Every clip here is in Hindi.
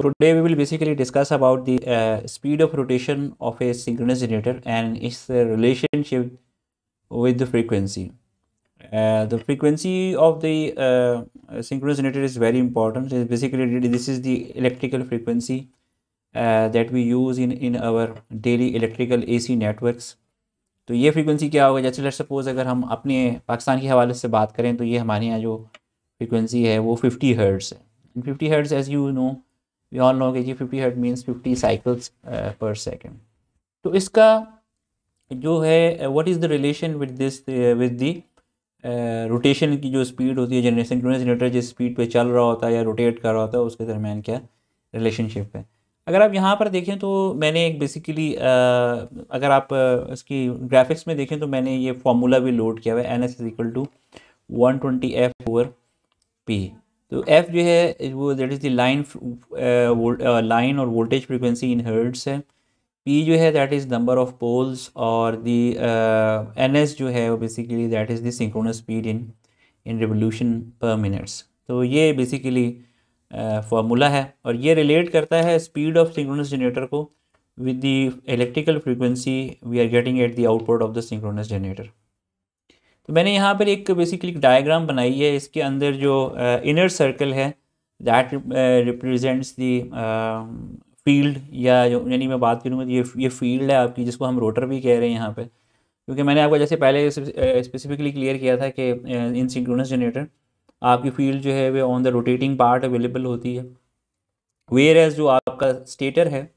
today we will basically discuss about the uh, speed of rotation of a synchronous generator and its relationship with the frequency uh, the frequency of the uh, synchronous generator is very important it's basically this is the electrical frequency that we use in in our daily electrical ac networks तो ये फ्रीक्वेंसी क्या होगा जैसे लेट सपोज अगर हम अपने पाकिस्तान के हवाले से बात करें तो ये हमारे यहाँ जो फ्रीक्वेंसी है वो 50 हर्ट्स है 50 hertz as you know we all know के जी fifty hertz means fifty cycles per second तो इसका जो है what is the relation with this with the rotation की जो स्पीड होती है जनरेशन जनरेटर जिस स्पीड पे चल रहा होता है या रोटेट कर रहा होता है उसके दरमियान क्या रिलेशनशिप है अगर आप यहाँ पर देखें तो मैंने एक बेसिकली uh, अगर आप uh, इसकी ग्राफिक्स में देखें तो मैंने ये फार्मूला भी लोड किया हुआ है N S is equal to one twenty F over P तो एफ जो है वो that is the line line और वोल्टेज फ्रिक्वेंसी इन हर्ट्स है पी जो है that is number of poles और दी एन एस जो है वो basically that is the speed in in revolution per minutes तो ये बेसिकली फार्मूला uh, है और ये रिलेट करता है स्पीड ऑफ सिंक्रोनस जनरेटर को with the electrical frequency we are getting at the output of the synchronous generator तो मैंने यहाँ पर एक बेसिकली डायग्राम बनाई है इसके अंदर जो इनर uh, सर्कल है दैट रिप्रजेंट्स दी फील्ड या जो यानी मैं बात करूँगा ये ये फील्ड है आपकी जिसको हम रोटर भी कह रहे हैं यहाँ पर क्योंकि मैंने आपको जैसे पहले स्पेसिफिकली uh, क्लियर किया था कि इन सिंक्रोनस जनरेटर आपकी फील्ड जो है वे on the rotating part available होती है वेयर एज जो आपका स्टेटर है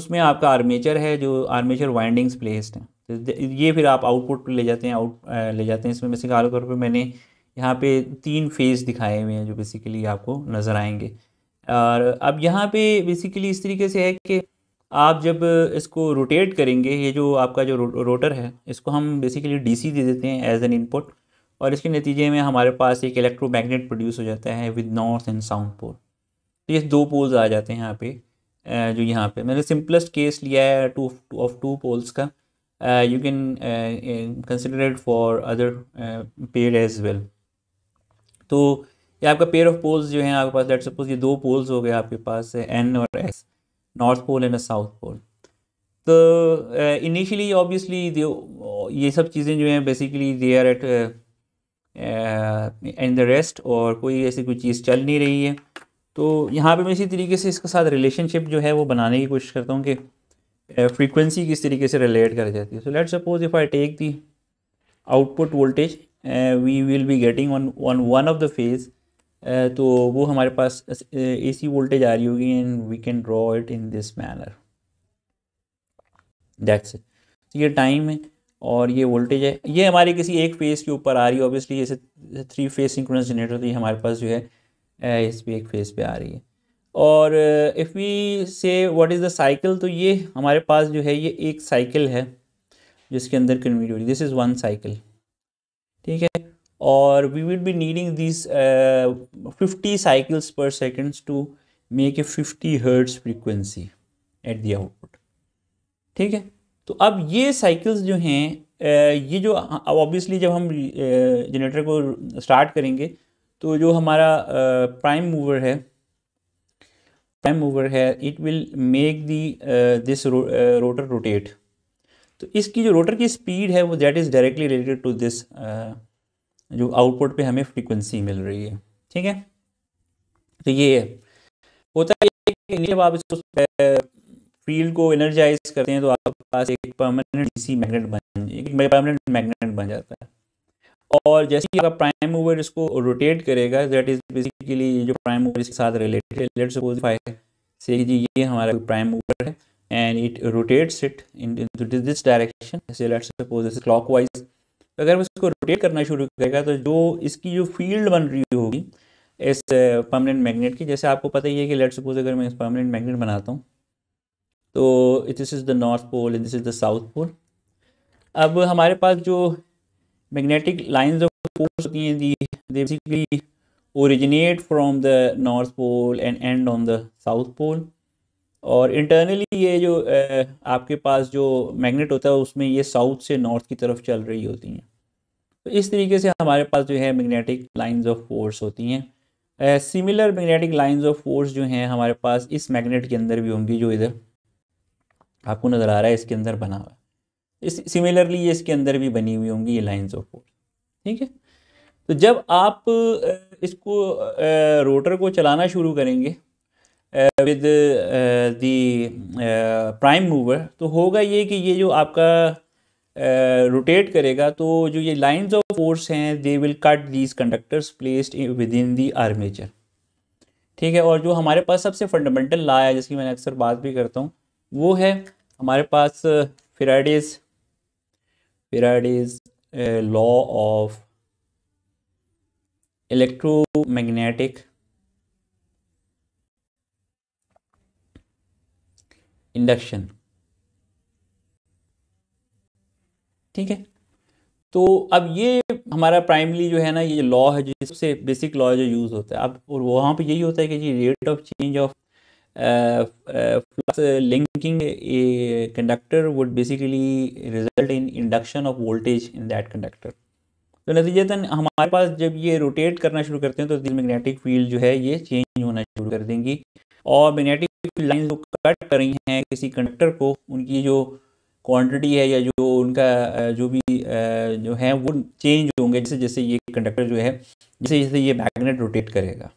उसमें आपका आर्मेचर है जो आर्मेचर वाइंडिंग्स प्लेस्ड हैं ये फिर आप आउटपुट पर ले जाते हैं आउट ले जाते हैं इसमें बेसिक आमतौर पर मैंने यहाँ पे तीन फेज़ दिखाए हुए हैं जो बेसिकली आपको नज़र आएंगे और अब यहाँ पे बेसिकली इस तरीके से है कि आप जब इसको रोटेट करेंगे ये जो आपका जो रो, रोटर है इसको हम बेसिकली डीसी दे देते हैं एज एन इनपुट और इसके नतीजे में हमारे पास एक इलेक्ट्रोमैग्नेट प्रोड्यूस हो जाता है with north and south pole तो ये दो पोल्स आ जाते हैं यहाँ पर जो यहाँ पे मैंने सिंपलेस्ट केस लिया है टू ऑफ टू पोल्स का uh, you can uh, consider it for other pair as well तो ये आपका पेयर ऑफ पोल्स जो है आपके पास लेट सपोज ये दो पोल्स हो गए आपके पास एन और S north pole and south pole तो इनिशियली uh, ऑब्वियसली ये सब चीज़ें जो हैं basically they are at and the rest और कोई ऐसी कोई चीज़ चल नहीं रही है तो यहाँ पे मैं इसी तरीके से इसके साथ रिलेशनशिप जो है वो बनाने की कोशिश करता हूँ कि फ्रीक्वेंसी किस तरीके से रिलेट कर जाती है so let suppose if I take the output voltage we will be getting on on one of the phase तो वो हमारे पास ए सी वोल्टेज आ रही होगी and we can draw it in this manner that's it ये टाइम है और ये वोल्टेज है ये हमारे किसी एक फेज़ के ऊपर आ रही है ऑब्वियसली जैसे थ्री फेज सिंक्रोनस जनरेटर थी हमारे पास जो है इस पर एक फेज़ पे आ रही है और if we say what is the cycle तो ये हमारे पास जो है ये एक साइकिल है जिसके अंदर कन्वीट हो रही दिस इज़ वन साइकिल ठीक है और we will be needing this fifty cycles per seconds to make a fifty hertz frequency at the output ठीक है तो अब ये साइकिल्स जो हैं uh, ये जो ऑब्वियसली जब हम जनरेटर uh, को स्टार्ट करेंगे तो जो हमारा प्राइम uh, मूवर है प्राइम मूवर है it will make the this rotor rotate तो इसकी जो रोटर की स्पीड है वो that is directly related to this जो आउटपुट पे हमें फ्रीक्वेंसी मिल रही है ठीक है तो ये है होता है कि जब आप इसको फील्ड uh, को एनर्जाइज करते हैं तो आपके पास एक परमानेंट डीसी मैग्नेट बन एक परमानेंट मैग्नेट बन जाता है और जैसे ही आपका प्राइम मूवर इसको रोटेट करेगा दैट इज बेसिकली जो प्राइम मूवर इसके साथ रिलेटेड है लेट्स सपोज फाइव से जी ये हमारा प्राइम मूवर है and it rotates it in this direction जैसे लेट्स सपोज जैसे क्लॉकवाइज अगर वो इसको रोटेट करना शुरू करेगा तो जो इसकी जो फील्ड बन रही होगी इस परमानेंट uh, मैग्नेट की जैसे आपको पता ही है कि लेट सपोज अगर मैं इस परमानेंट मैग्नेट बनाता हूँ तो this is the north pole and this is the south pole अब हमारे पास जो मैग्नेटिक लाइंस ऑफ फोर्स होती हैं जी they basically originate from the north pole and and on the south pole और इंटरनली ये जो आपके पास जो मैग्नेट होता है उसमें ये साउथ से नॉर्थ की तरफ चल रही होती हैं तो इस तरीके से हमारे पास जो है मैग्नेटिक लाइंस ऑफ फोर्स होती हैं similar magnetic lines of force जो हैं हमारे पास इस मैग्नेट के अंदर भी होंगी जो इधर आपको नज़र आ रहा है इसके अंदर बना हुआ है इस सिमिलरली ये इसके अंदर भी बनी हुई होंगी ये लाइन्स ऑफ फोर्स ठीक है तो जब आप इसको रोटर को चलाना शुरू करेंगे विद द प्राइम मूवर तो होगा ये कि ये जो आपका रोटेट करेगा तो जो ये लाइंस ऑफ फोर्स हैं they will cut these conductors placed within the armature ठीक है और जो हमारे पास सबसे फंडामेंटल लॉ है जिसकी मैंने अक्सर बात भी करता हूँ वो है हमारे पास Faraday's Faraday's uh, law of electromagnetic induction ठीक है तो अब ये हमारा प्राइमली जो है ना ये लॉ है जो सबसे बेसिक लॉ जो यूज़ होता है अब और वहाँ पे यही होता है कि जी rate of change of uh, uh, flux uh, linking a conductor would basically result in induction of voltage in that conductor तो नतीजतन हमारे पास जब ये रोटेट करना शुरू करते हैं तो दिल मैग्नेटिक फील्ड जो है ये चेंज होना शुरू कर देंगी और मैग्नेटिक लाइन जो कट कर रही हैं किसी कंडक्टर को उनकी जो क्वांटिटी है या जो उनका जो भी जो है वो चेंज होंगे जैसे जैसे ये कंडक्टर जो है जैसे जैसे ये मैग्नेट रोटेट करेगा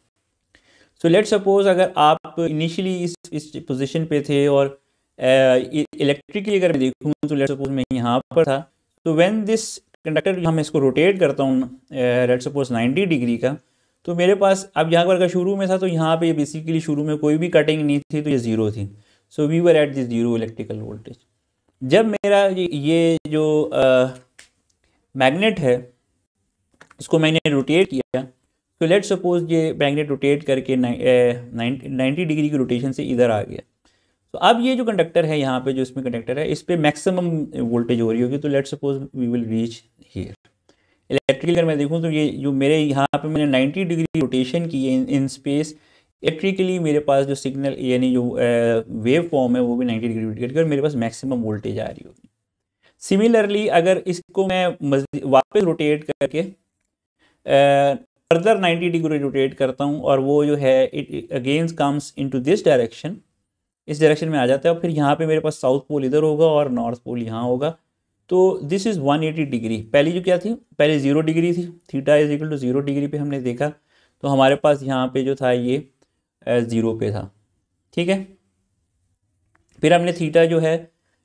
सो लेट सपोज अगर आप इनिशियली इस इस पोजीशन पे थे और इलेक्ट्रिकली अगर मैं देखूँ तो लेट सपोज मैं यहाँ पर था तो व्हेन दिस कंडक्टर हम इसको रोटेट करता हूँ लेट सपोज 90 डिग्री का तो मेरे पास अब यहाँ पर अगर शुरू में था तो यहाँ पे बेसिकली शुरू में कोई भी कटिंग नहीं थी तो ये ज़ीरो थी so we were at this zero electrical voltage जब मेरा ये जो मैग्नेट है इसको मैंने रोटेट किया तो लेट सपोज ये मैग्नेट रोटेट करके नाइन्टी डिग्री eh, की रोटेशन से इधर आ गया तो अब ये जो कंडक्टर है यहाँ पे जो इसमें कंडक्टर है इस पर मैक्सिमम वोल्टेज हो रही होगी तो let suppose we will reach here electrical अगर मैं देखूँ तो ये जो मेरे यहाँ पे मैंने 90 डिग्री रोटेशन की है इन स्पेस इलेक्ट्रिकली मेरे पास जो सिग्नल यानी जो वेव eh, फॉर्म है वो भी 90 डिग्री रोटेट कर मेरे पास मैक्सिमम वोल्टेज आ रही होगी सिमिलरली अगर इसको मैं वापस रोटेट करके eh, फर्दर 90 डिग्री रोटेट करता हूँ और वो जो है it again comes into this direction इस डायरेक्शन में आ जाता है और फिर यहाँ पे मेरे पास साउथ पोल इधर होगा और नॉर्थ पोल यहाँ होगा तो दिस इज़ 180 डिग्री पहली जो क्या थी पहले ज़ीरो डिग्री थी theta is equal to zero degree पे हमने देखा तो हमारे पास यहाँ पे जो था ये ज़ीरो पे था ठीक है फिर हमने थीटा जो है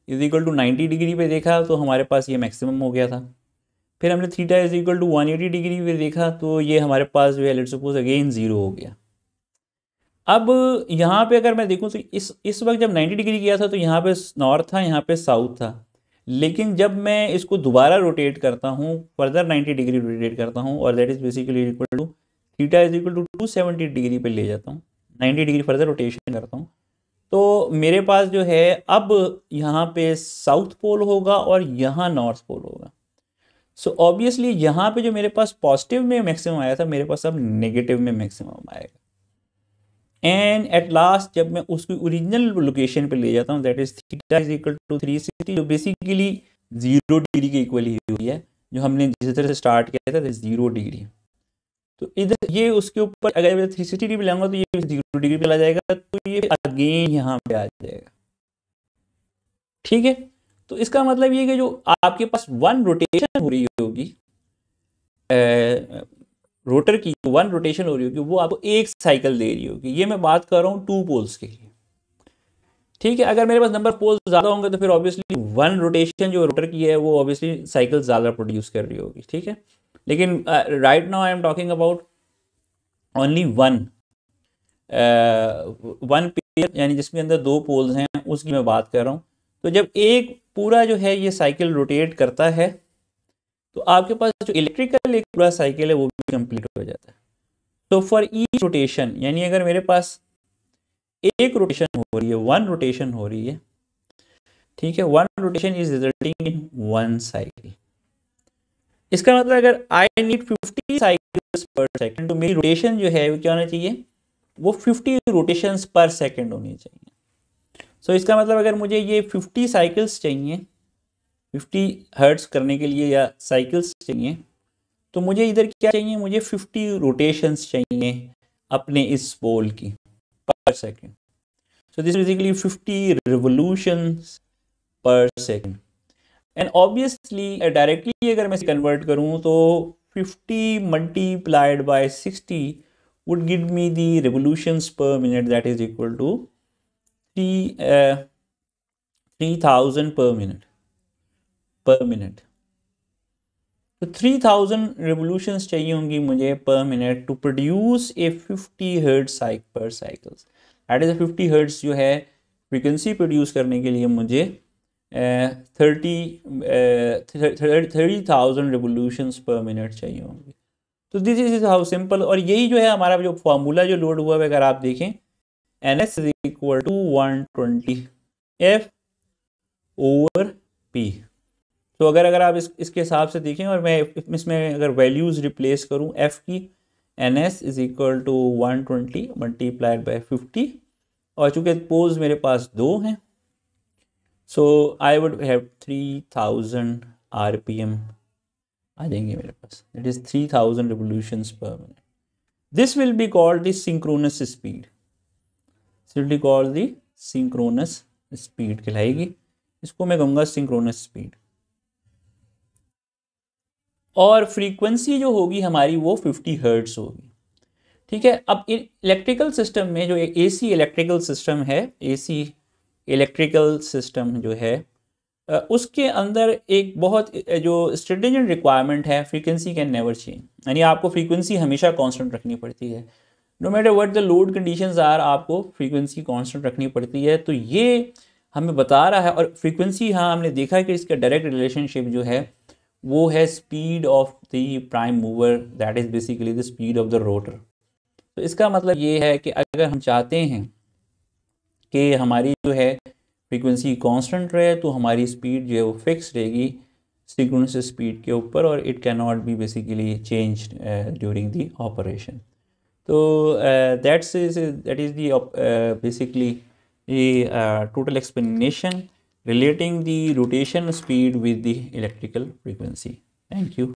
is equal to ninety degree पे देखा तो हमारे पास ये मैक्सिमम हो गया था फिर हमने theta is equal to one eighty degree पे देखा तो ये हमारे पास जो है लेट सपोज अगेन ज़ीरो हो गया अब यहाँ पे अगर मैं देखूँ तो इस इस वक्त जब 90 डिग्री किया था तो यहाँ पे नॉर्थ था यहाँ पे साउथ था लेकिन जब मैं इसको दोबारा रोटेट करता हूँ फर्दर 90 डिग्री रोटेट करता हूँ और that is basically equal to theta is equal to two seventy degree पर ले जाता हूँ नाइन्टी डिग्री फर्दर रोटेशन करता हूँ तो मेरे पास जो है अब यहाँ पे साउथ पोल होगा और यहाँ नॉर्थ पोल होगा सो ऑब्वियसली यहाँ पे जो मेरे पास पॉजिटिव में मैक्सिमम आया था मेरे पास अब नेगेटिव में मैक्सिमम आएगा एंड एट लास्ट जब मैं उसकी ओरिजिनल लोकेशन पे ले जाता हूँ that is theta is equal to three sixty जो बेसिकली जीरो डिग्री के इक्वल ही हुई है जो हमने जिस तरह से स्टार्ट किया था जीरो डिग्री तो इधर ये उसके ऊपर अगर मैं थ्री सिक्सटी डिग्री लाऊंगा तो ये जीरो डिग्री पे ला जाएगा तो ये अगेन यहाँ पे आ जाएगा ठीक है तो इसका मतलब ये कि जो आपके पास वन रोटेशन हो रही होगी रोटर की वन रोटेशन हो रही होगी वो आपको एक साइकिल दे रही होगी ये मैं बात कर रहा हूँ टू पोल्स के लिए ठीक है अगर मेरे पास नंबर पोल्स ज़्यादा होंगे तो फिर ऑब्वियसली वन रोटेशन जो रोटर की है वो ऑब्वियसली साइकिल ज़्यादा प्रोड्यूस कर रही होगी ठीक है लेकिन right now I am talking about only one one pair यानी जिसके अंदर दो पोल्स हैं उसकी मैं बात कर रहा हूँ तो जब एक पूरा जो है ये साइकिल रोटेट करता है तो आपके पास जो इलेक्ट्रिकल एक पूरा साइकिल है वो भी कंप्लीट हो जाता है तो फॉर ई रोटेशन यानी अगर मेरे पास एक रोटेशन हो रही है वन रोटेशन हो रही है ठीक है one rotation is resulting in one cycle इसका मतलब अगर I need fifty cycles per second तो मेरी रोटेशन जो है वो क्या होना चाहिए वो फिफ्टी रोटेशंस पर सेकेंड होनी चाहिए सो so, इसका मतलब अगर मुझे ये फिफ्टी साइकिल्स चाहिए फिफ्टी हर्ट्स करने के लिए या साइकिल्स चाहिए तो मुझे इधर क्या चाहिए मुझे फिफ्टी रोटेशंस चाहिए अपने इस बोल की per second so this basically fifty revolutions per second and obviously directly अगर मैं कन्वर्ट करूँ तो 50 multiplied by 60 would give me the revolutions per minute that is equal to three uh, three thousand per minute per minute तो थ्री थाउजेंड रेवोल्यूशन चाहिए होंगी मुझे per minute to produce a fifty hertz cycle per cycles that is fifty hertz जो है फ्रिक्वेंसी प्रोड्यूस करने के लिए मुझे thirty thirty thousand revolution per minute चाहिए होंगे तो दिस इज हाउ सिंपल और यही जो है हमारा जो फार्मूला जो लोड हुआ है अगर आप देखें N S is equal to one twenty F over P तो अगर अगर आप इस इसके हिसाब से देखें और मैं इसमें अगर वैल्यूज़ रिप्लेस करूं एफ़ की N S is equal to one twenty multiplied by fifty और चूँकि पोज मेरे पास दो हैं so I would have three thousand आर पी एम आ जाएंगे मेरे पास it is three thousand revolution per minute this will be called this synchronous speed simply call the synchronous speed कहलाएगी इसको मैं कहूँगा सिंक्रोनस स्पीड और फ्रीक्वेंसी जो होगी हमारी वो 50 हर्ट्स होगी ठीक है अब इलेक्ट्रिकल सिस्टम में जो ए सी इलेक्ट्रिकल सिस्टम है ए सी इलेक्ट्रिकल सिस्टम जो है उसके अंदर एक बहुत जो स्ट्रेटेजिक रिक्वायरमेंट है फ्रीक्वेंसी कैन नेवर चेंज यानी आपको फ्रीक्वेंसी हमेशा कांस्टेंट रखनी पड़ती है no matter what the load condition are आपको फ्रीक्वेंसी कॉन्स्टेंट रखनी पड़ती है तो ये हमें बता रहा है और फ्रीक्वेंसी हाँ हमने देखा है कि इसका डायरेक्ट रिलेशनशिप जो है वो है speed of the prime mover that is basically the speed of the rotor तो इसका मतलब ये है कि अगर हम चाहते हैं कि हमारी जो है फ्रीक्वेंसी कांस्टेंट रहे तो हमारी स्पीड जो है वो फिक्स रहेगी सिक्वेंस स्पीड के ऊपर और it can not be basically change during the operation So uh, that's uh, that is the uh, basically the uh, total explanation relating the rotation speed with the electrical frequency. Thank you.